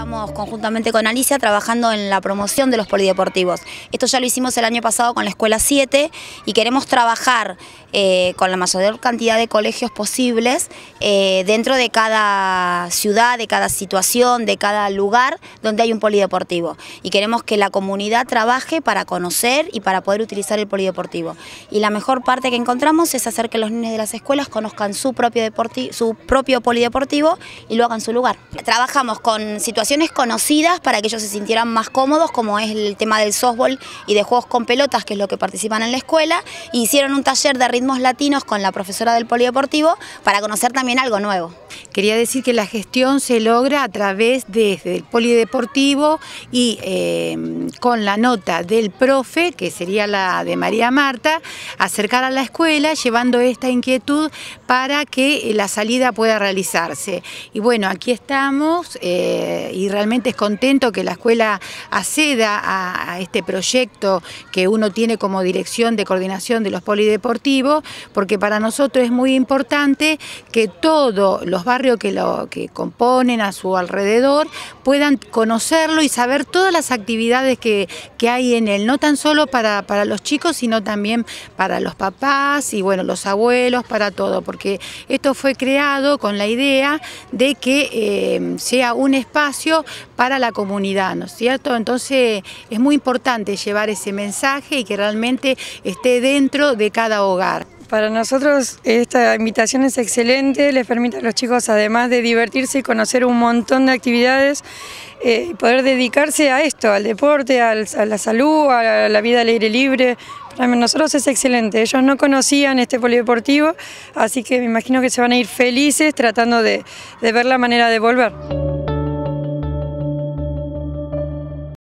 Estamos conjuntamente con Alicia trabajando en la promoción de los polideportivos. Esto ya lo hicimos el año pasado con la Escuela 7 y queremos trabajar eh, con la mayor cantidad de colegios posibles eh, dentro de cada ciudad, de cada situación, de cada lugar donde hay un polideportivo. Y queremos que la comunidad trabaje para conocer y para poder utilizar el polideportivo. Y la mejor parte que encontramos es hacer que los niños de las escuelas conozcan su propio, su propio polideportivo y lo hagan en su lugar. Trabajamos con situaciones conocidas para que ellos se sintieran más cómodos, como es el tema del softball y de juegos con pelotas, que es lo que participan en la escuela, hicieron un taller de ritmos latinos con la profesora del polideportivo para conocer también algo nuevo. Quería decir que la gestión se logra a través desde el polideportivo y em, con la nota del profe, que sería la de María Marta, acercar a la escuela llevando esta inquietud para que eh, la salida pueda realizarse. Y bueno, aquí estamos eh, y realmente es contento que la escuela acceda a, a este proyecto que uno tiene como dirección de coordinación de los polideportivos, porque para nosotros es muy importante que todos los barrios que lo que componen a su alrededor puedan conocerlo y saber todas las actividades que, hay en él, no tan solo para, para los chicos, sino también para los papás y bueno, los abuelos, para todo, porque esto fue creado con la idea de que eh, sea un espacio para la comunidad, ¿no es cierto? Entonces es muy importante llevar ese mensaje y que realmente esté dentro de cada hogar. Para nosotros esta invitación es excelente, les permite a los chicos además de divertirse y conocer un montón de actividades, eh, poder dedicarse a esto, al deporte, a la salud, a la vida al aire libre. Para nosotros es excelente, ellos no conocían este polideportivo, así que me imagino que se van a ir felices tratando de ver la manera de volver.